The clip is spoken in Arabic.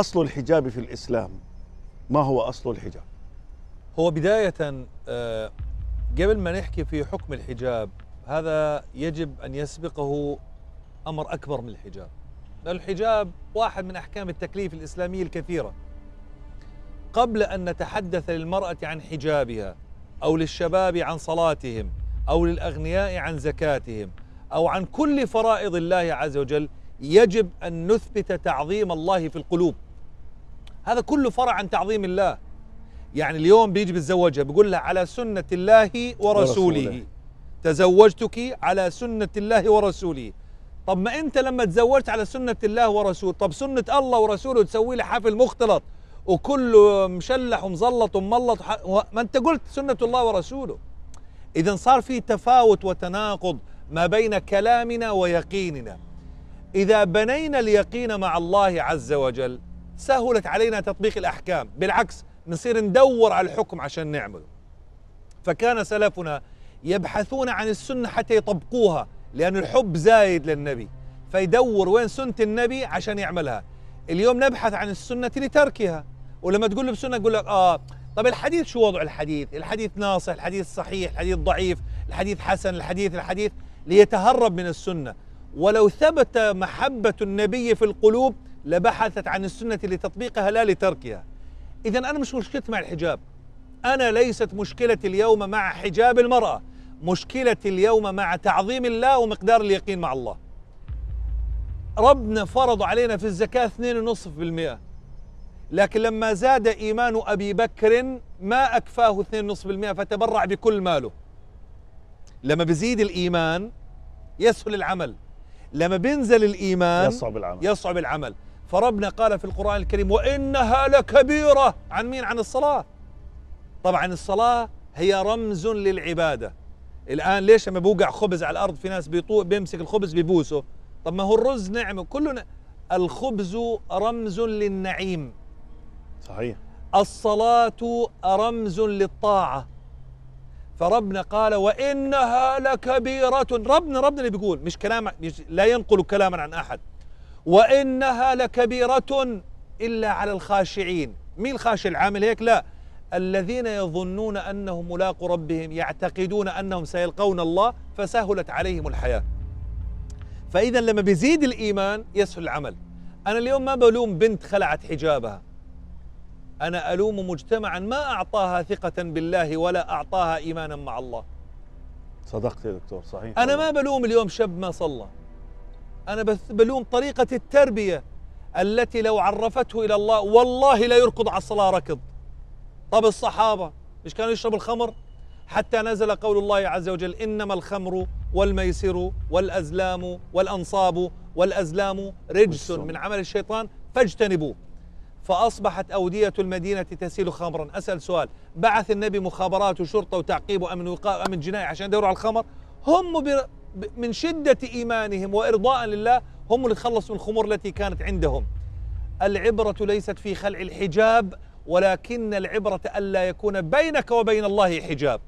أصل الحجاب في الإسلام ما هو أصل الحجاب؟ هو بداية آه، قبل ما نحكي في حكم الحجاب هذا يجب أن يسبقه أمر أكبر من الحجاب لأن الحجاب واحد من أحكام التكليف الإسلامية الكثيرة قبل أن نتحدث للمرأة عن حجابها أو للشباب عن صلاتهم أو للأغنياء عن زكاتهم أو عن كل فرائض الله عز وجل يجب أن نثبت تعظيم الله في القلوب هذا كله فرع عن تعظيم الله يعني اليوم بيجي بتزوجها بيقول لها على سنة الله ورسوله, ورسوله. تزوجتك على سنة الله ورسوله طب ما أنت لما تزوجت على سنة الله ورسوله طب سنة الله ورسوله تسوي لي حفل مختلط وكله مشلح ومزلط وملط ما أنت قلت سنة الله ورسوله إذا صار في تفاوت وتناقض ما بين كلامنا ويقيننا إذا بنينا اليقين مع الله عز وجل سهلت علينا تطبيق الأحكام بالعكس نصير ندور على الحكم عشان نعمله فكان سلفنا يبحثون عن السنة حتى يطبقوها لأن الحب زايد للنبي فيدور وين سنة النبي عشان يعملها اليوم نبحث عن السنة لتركها ولما تقول له بسنة يقول لك آه طب الحديث شو وضع الحديث الحديث ناصح الحديث صحيح الحديث ضعيف الحديث حسن الحديث الحديث ليتهرب من السنة ولو ثبت محبة النبي في القلوب لبحثت عن السنة لتطبيقها لا لتركها إذا أنا مش مشكلتي مع الحجاب أنا ليست مشكلتي اليوم مع حجاب المرأة مشكلتي اليوم مع تعظيم الله ومقدار اليقين مع الله ربنا فرض علينا في الزكاة 2.5% لكن لما زاد إيمان أبي بكر ما أكفاه 2.5% فتبرع بكل ماله لما بزيد الإيمان يسهل العمل لما بينزل الإيمان يصعب العمل, يصعب العمل. فربنا قال في القرآن الكريم وإنها لكبيرة عن مين عن الصلاة طبعا الصلاة هي رمز للعبادة الآن ليش لما بوقع خبز على الأرض في ناس بيطو بيمسك الخبز بيبوسه طب ما هو الرز نعمة كله الخبز رمز للنعيم صحيح الصلاة رمز للطاعة فربنا قال وإنها لكبيرة ربنا ربنا اللي بيقول مش كلام مش لا ينقل كلاما عن أحد وإنها لكبيرة إلا على الخاشعين مين الخاشع العامل هيك لا الذين يظنون أنهم ملاقوا ربهم يعتقدون أنهم سيلقون الله فسهلت عليهم الحياة فإذا لما بيزيد الإيمان يسهل العمل أنا اليوم ما بلوم بنت خلعت حجابها أنا ألوم مجتمعا ما أعطاها ثقة بالله ولا أعطاها إيمانا مع الله صدقت يا دكتور صحيح أنا ما بلوم اليوم شاب ما صلى أنا بلوم طريقة التربية التي لو عرفته إلى الله والله لا يركض على الصلاة ركض طب الصحابة مش كانوا يشربوا الخمر حتى نزل قول الله عز وجل إنما الخمر والميسر والأزلام والأنصاب والأزلام رجس من عمل الشيطان فاجتنبوه فأصبحت أودية المدينة تسيل خمرا أسأل سؤال بعث النبي مخابرات وشرطة وتعقيب وأمن وقاء وأمن جنائي عشان يدوروا على الخمر هم من شدة إيمانهم وإرضاء لله هم اللي تخلصوا من الخمور التي كانت عندهم العبرة ليست في خلع الحجاب ولكن العبرة ألا يكون بينك وبين الله حجاب